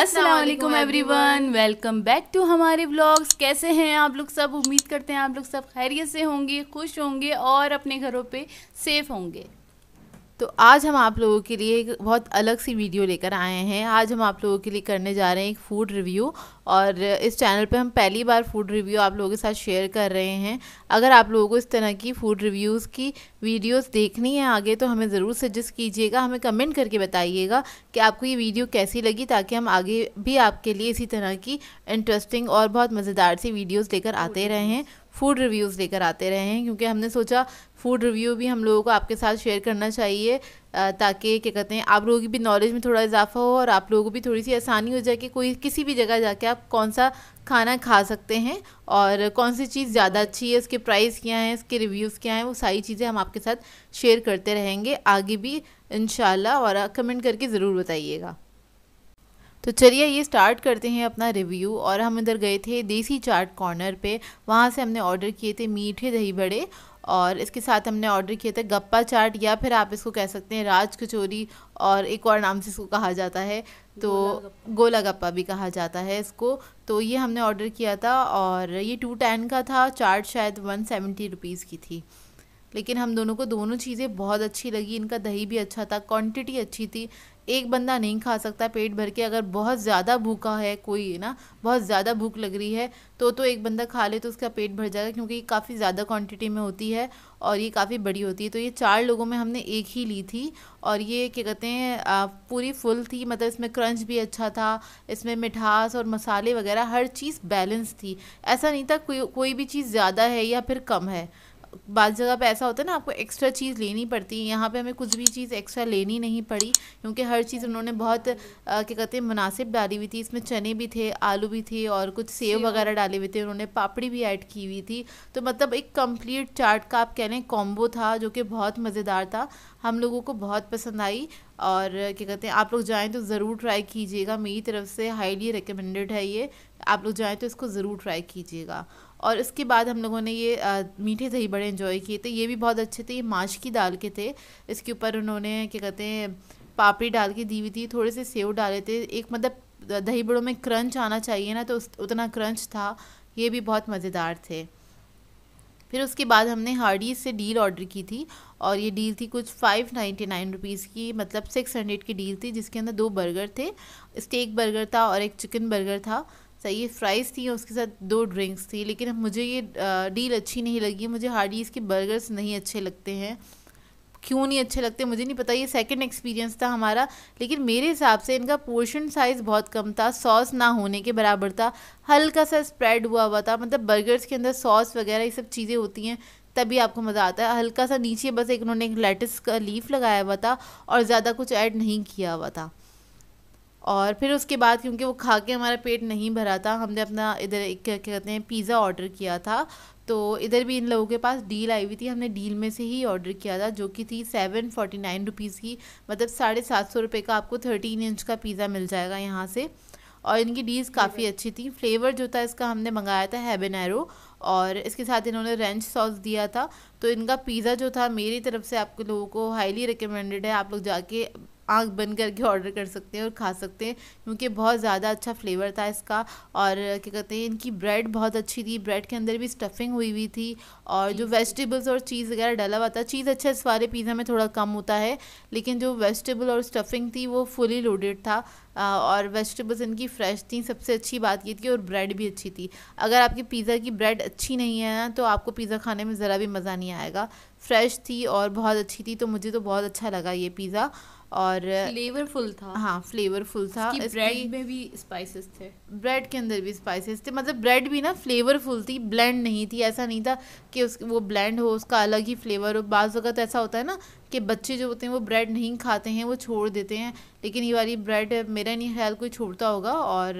Aslam everyone welcome back to हमारे blogs कैसे हैं आप लोग सब उम्मीद करते हैं आप लोग सब खैरियत से होंगे खुश होंगे और अपने घरों पे सेफ होंगे तो आज हम आप लोगों के लिए एक बहुत अलग सी वीडियो लेकर आए हैं आज हम आप लोगों के लिए करने जा रहे हैं एक फ़ूड रिव्यू और इस चैनल पे हम पहली बार फ़ूड रिव्यू आप लोगों के साथ शेयर कर रहे हैं अगर आप लोगों को इस तरह की फ़ूड रिव्यूज़ की वीडियोस देखनी है आगे तो हमें ज़रूर सजेस्ट कीजिएगा हमें कमेंट करके बताइएगा कि आपको ये वीडियो कैसी लगी ताकि हम आगे भी आपके लिए इसी तरह की इंटरेस्टिंग और बहुत मज़ेदार सी वीडियोज़ लेकर आते रहें फूड रिव्यूज़ लेकर आते रहे हैं क्योंकि हमने सोचा फूड रिव्यू भी हम लोगों को आपके साथ शेयर करना चाहिए ताकि क्या कहते हैं आप लोगों की भी नॉलेज में थोड़ा इजाफा हो और आप लोगों को भी थोड़ी सी आसानी हो जाए कि कोई किसी भी जगह जाके आप कौन सा खाना खा सकते हैं और कौन सी चीज़ ज़्यादा अच्छी है उसके प्राइस क्या हैं इसके रिव्यूज़ क्या हैं वो सारी चीज़ें हम आपके साथ शेयर करते रहेंगे आगे भी इन और कमेंट करके ज़रूर बताइएगा तो चलिए ये स्टार्ट करते हैं अपना रिव्यू और हम इधर गए थे देसी चाट कॉर्नर पे वहाँ से हमने ऑर्डर किए थे मीठे दही बड़े और इसके साथ हमने ऑर्डर किए थे गप्पा चाट या फिर आप इसको कह सकते हैं राज कचोरी और एक और नाम से इसको कहा जाता है तो गोला गप्पा भी कहा जाता है इसको तो ये हमने ऑर्डर किया था और ये टू टेन का था चाट शायद वन सेवेंटी रुपीज़ की थी लेकिन हम दोनों को दोनों चीज़ें बहुत अच्छी लगी इनका दही भी अच्छा था क्वांटिटी अच्छी थी एक बंदा नहीं खा सकता पेट भर के अगर बहुत ज़्यादा भूखा है कोई ना बहुत ज़्यादा भूख लग रही है तो तो एक बंदा खा ले तो उसका पेट भर जाएगा क्योंकि ये काफ़ी ज़्यादा क्वांटिटी में होती है और ये काफ़ी बड़ी होती है तो ये चार लोगों में हमने एक ही ली थी और ये क्या कहते हैं पूरी फुल थी मतलब इसमें क्रंच भी अच्छा था इसमें मिठास और मसाले वगैरह हर चीज़ बैलेंस थी ऐसा नहीं था कोई कोई भी चीज़ ज़्यादा है या फिर कम है बाद जगह पे ऐसा होता है ना आपको एक्स्ट्रा चीज़ लेनी पड़ती है यहाँ पे हमें कुछ भी चीज़ एक्स्ट्रा लेनी नहीं पड़ी क्योंकि हर चीज़ उन्होंने बहुत क्या कहते हैं मुनासिब डाली हुई थी इसमें चने भी थे आलू भी थे और कुछ सेब वगैरह डाले हुए थे उन्होंने पापड़ी भी ऐड की हुई थी तो मतलब एक कम्प्लीट चाट का आप कह लें कॉम्बो था जो कि बहुत मज़ेदार था हम लोगों को बहुत पसंद आई और क्या कहते हैं आप लोग जाएँ तो ज़रूर ट्राई कीजिएगा मेरी तरफ से हाईली रिकमेंडेड है ये आप लोग जाएँ तो इसको ज़रूर ट्राई कीजिएगा और उसके बाद हम लोगों ने ये आ, मीठे दही बड़े इन्जॉय किए थे ये भी बहुत अच्छे थे ये माश की दाल के थे इसके ऊपर उन्होंने क्या कहते हैं पापड़ी डाल के दी हुई थी थोड़े से सेव डाले थे एक मतलब दही बड़ों में क्रंच आना चाहिए ना तो उतना क्रंच था ये भी बहुत मज़ेदार थे फिर उसके बाद हमने हार्डीज से डील ऑर्डर की थी और ये डील थी कुछ फाइव नाइन्टी नाइन रुपीज़ की मतलब सिक्स हंड्रेड की डील थी जिसके अंदर दो बर्गर थे स्टेक बर्गर था और एक चिकन बर्गर था चाहिए फ्राइज़ थी उसके साथ दो ड्रिंक्स थी लेकिन मुझे ये डील अच्छी नहीं लगी मुझे हार्डीज़ के बर्गर्स नहीं अच्छे लगते हैं क्यों नहीं अच्छे लगते मुझे नहीं पता ये सेकंड एक्सपीरियंस था हमारा लेकिन मेरे हिसाब से इनका पोर्शन साइज़ बहुत कम था सॉस ना होने के बराबर था हल्का सा स्प्रेड हुआ हुआ था मतलब बर्गर्स के अंदर सॉस वगैरह ये सब चीज़ें होती हैं तभी आपको मज़ा आता है हल्का सा नीचे बस एक उन्होंने एक लेटस का लीफ लगाया हुआ था और ज़्यादा कुछ ऐड नहीं किया हुआ था और फिर उसके बाद क्योंकि वो खा के हमारा पेट नहीं भरा था हमने अपना इधर एक क्या कहते हैं पिज़्ज़ा ऑर्डर किया था तो इधर भी इन लोगों के पास डील आई हुई थी हमने डील में से ही ऑर्डर किया था जो कि थी सेवन फोर्टी नाइन रुपीज़ की मतलब साढ़े सात सौ रुपये का आपको थर्टीन इंच का पिज़्ज़ा मिल जाएगा यहाँ से और इनकी डील्स काफ़ी अच्छी थी फ्लेवर जो था इसका हमने मंगाया था एरो और इसके साथ इन्होंने रेंच सॉस दिया था तो इनका पिज़्ज़ा जो था मेरी तरफ से आपके लोगों को हाईली रिकमेंडेड है आप लोग जाके आग बंद करके ऑर्डर कर सकते हैं और खा सकते हैं क्योंकि बहुत ज़्यादा अच्छा फ्लेवर था इसका और क्या कहते हैं इनकी ब्रेड बहुत अच्छी थी ब्रेड के अंदर भी स्टफिंग हुई हुई थी और जो वेजिटेबल्स और चीज़ वगैरह डला हुआ था चीज़ अच्छा इस वाले पिज़्ज़ा में थोड़ा कम होता है लेकिन जो वेजिटेबल और स्टफिंग थी वो फुली लोडेड था और वेजिटेबल्स इनकी फ्रेश थी सबसे अच्छी बात ये थी और ब्रेड भी अच्छी थी अगर आपके पिज़्ज़ा की ब्रेड अच्छी नहीं है ना तो आपको पिज़्ज़ा खाने में ज़रा भी मज़ा नहीं आएगा फ्रेश थी और बहुत अच्छी थी तो मुझे तो बहुत अच्छा लगा ये पिज़्ज़ा और फ्लेवरफुल था हाँ फ्लेवरफुल था ब्रेड में भी स्पाइसेस थे ब्रेड के अंदर भी स्पाइसेस थे मतलब ब्रेड भी ना फ्लेवरफुल थी ब्लेंड नहीं थी ऐसा नहीं था कि उस वो ब्लेंड हो उसका अलग ही फ्लेवर हो बाज़ वक्त ऐसा होता है ना कि बच्चे जो होते हैं वो ब्रेड नहीं खाते हैं वो छोड़ देते हैं लेकिन ये वाली ब्रेड मेरा नहीं ख्याल कोई छोड़ता होगा और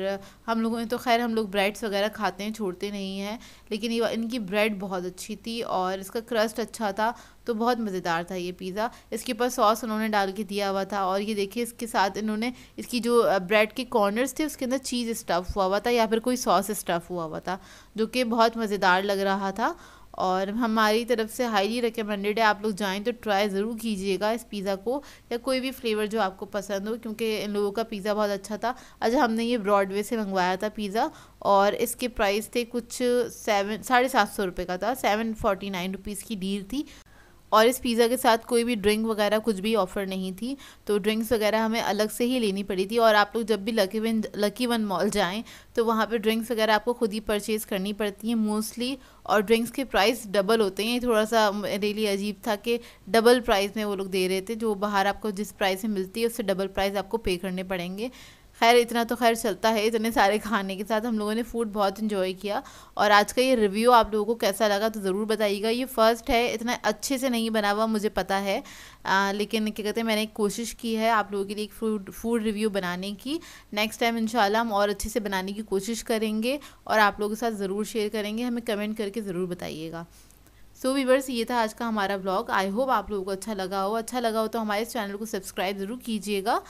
हम लोगों ने तो खैर हम लोग ब्रेड्स वगैरह खाते हैं छोड़ते नहीं हैं लेकिन ये इनकी ब्रेड बहुत अच्छी थी और इसका क्रस्ट अच्छा था तो बहुत मज़ेदार था ये पिज़्ज़ा इसके ऊपर सॉस उन्होंने डाल के दिया हुआ था और ये देखिए इसके साथ इन्होंने इसकी जो ब्रेड के कॉर्नर्स थे उसके अंदर चीज़ स्टफ़ हुआ हुआ था या फिर कोई सॉस स्टफ़ हुआ हुआ था जो कि बहुत मज़ेदार लग रहा था और हमारी तरफ से हाईली रिकमेंडेड है आप लोग जाएँ तो ट्राई ज़रूर कीजिएगा इस पिज़्ज़ा को या कोई भी फ्लेवर जो आपको पसंद हो क्योंकि इन लोगों का पिज़्ज़ा बहुत अच्छा था अच्छा हमने ये ब्रॉडवे से मंगवाया था पिज़्ज़ा और इसके प्राइस थे कुछ सेवन साढ़े सात सौ रुपये का था सेवन फोर्टी नाइन रुपीज़ की डील थी और इस पिज़्ज़ा के साथ कोई भी ड्रिंक वगैरह कुछ भी ऑफ़र नहीं थी तो ड्रिंक्स वगैरह हमें अलग से ही लेनी पड़ी थी और आप लोग जब भी Lucky One Lucky One mall जाएँ तो वहाँ पर ड्रिंक्स वगैरह आपको खुद ही परचेज़ करनी पड़ती हैं मोस्टली और ड्रिंक्स के प्राइस डबल होते हैं थोड़ा सा मेरे लिए अजीब था कि डबल प्राइस में वो लोग दे रहे थे जो बाहर आपको जिस प्राइस में मिलती है उससे डबल प्राइस आपको पे करने पड़ेंगे खैर इतना तो खैर चलता है इतने सारे खाने के साथ हम लोगों ने फूड बहुत इन्जॉय किया और आज का ये रिव्यू आप लोगों को कैसा लगा तो ज़रूर बताइएगा ये फ़र्स्ट है इतना अच्छे से नहीं बना हुआ मुझे पता है आ, लेकिन क्या कहते हैं मैंने कोशिश की है आप लोगों के लिए एक फूड फूड रिव्यू बनाने की नेक्स्ट टाइम इंशाल्लाह हम और अच्छे से बनाने की कोशिश करेंगे और आप लोगों के साथ ज़रूर शेयर करेंगे हमें कमेंट करके ज़रूर बताइएगा सो so, वीवर्स ये था आज का हमारा ब्लॉग आई होप आप लोगों को अच्छा लगा हो अच्छा लगा हो तो हमारे इस चैनल को सब्सक्राइब ज़रूर कीजिएगा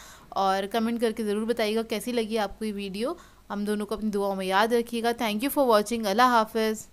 और कमेंट करके ज़रूर बताइएगा कैसी लगी आपको ये वीडियो हम दोनों को अपनी दुआओं में याद रखिएगा थैंक यू फॉर वॉचिंग अल्लाह हाफिज़